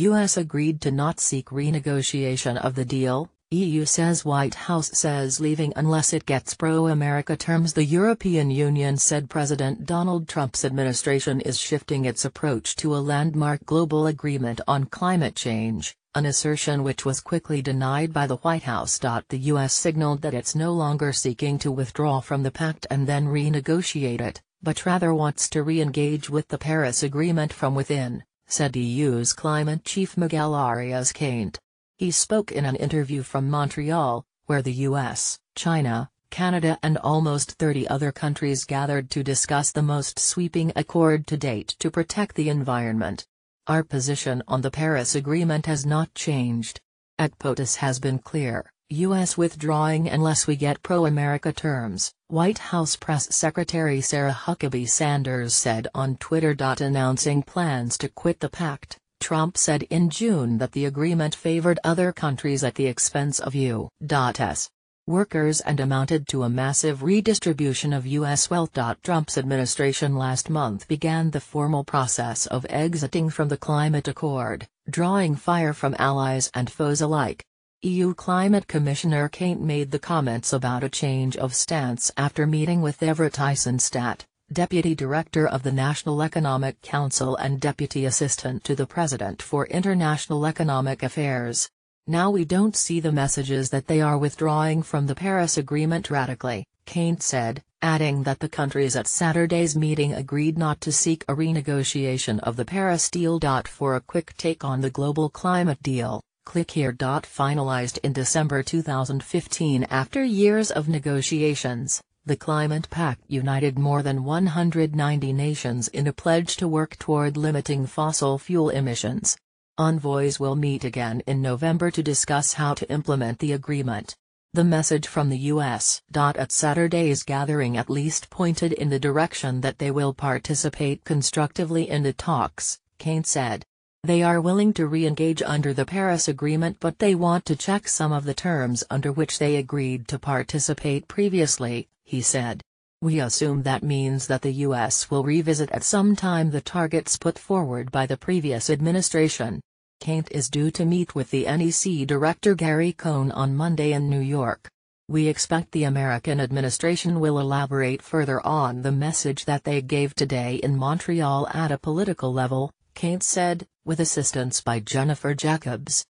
U.S. agreed to not seek renegotiation of the deal, EU says White House says leaving unless it gets pro-America terms The European Union said President Donald Trump's administration is shifting its approach to a landmark global agreement on climate change, an assertion which was quickly denied by the White House. The U.S. signaled that it's no longer seeking to withdraw from the pact and then renegotiate it, but rather wants to re-engage with the Paris Agreement from within said EU's climate chief Miguel Arias Caint. He spoke in an interview from Montreal, where the US, China, Canada and almost 30 other countries gathered to discuss the most sweeping accord to date to protect the environment. Our position on the Paris Agreement has not changed. At POTUS has been clear. U.S. withdrawing unless we get pro-America terms, White House Press Secretary Sarah Huckabee Sanders said on Twitter. Announcing plans to quit the pact, Trump said in June that the agreement favored other countries at the expense of U.S. workers and amounted to a massive redistribution of U.S. wealth. Trump's administration last month began the formal process of exiting from the climate accord, drawing fire from allies and foes alike. EU Climate Commissioner Kate made the comments about a change of stance after meeting with Everett Eisenstadt, Deputy Director of the National Economic Council and Deputy Assistant to the President for International Economic Affairs. Now we don't see the messages that they are withdrawing from the Paris Agreement radically, Kate said, adding that the countries at Saturday's meeting agreed not to seek a renegotiation of the Paris deal. For a quick take on the global climate deal, Click here. Finalized in December 2015 after years of negotiations, the Climate Pact united more than 190 nations in a pledge to work toward limiting fossil fuel emissions. Envoys will meet again in November to discuss how to implement the agreement. The message from the U.S. at Saturday's gathering at least pointed in the direction that they will participate constructively in the talks, Kane said. They are willing to re-engage under the Paris Agreement but they want to check some of the terms under which they agreed to participate previously, he said. We assume that means that the U.S. will revisit at some time the targets put forward by the previous administration. Kent is due to meet with the NEC Director Gary Cohn on Monday in New York. We expect the American administration will elaborate further on the message that they gave today in Montreal at a political level, Kate said, with assistance by Jennifer Jacobs.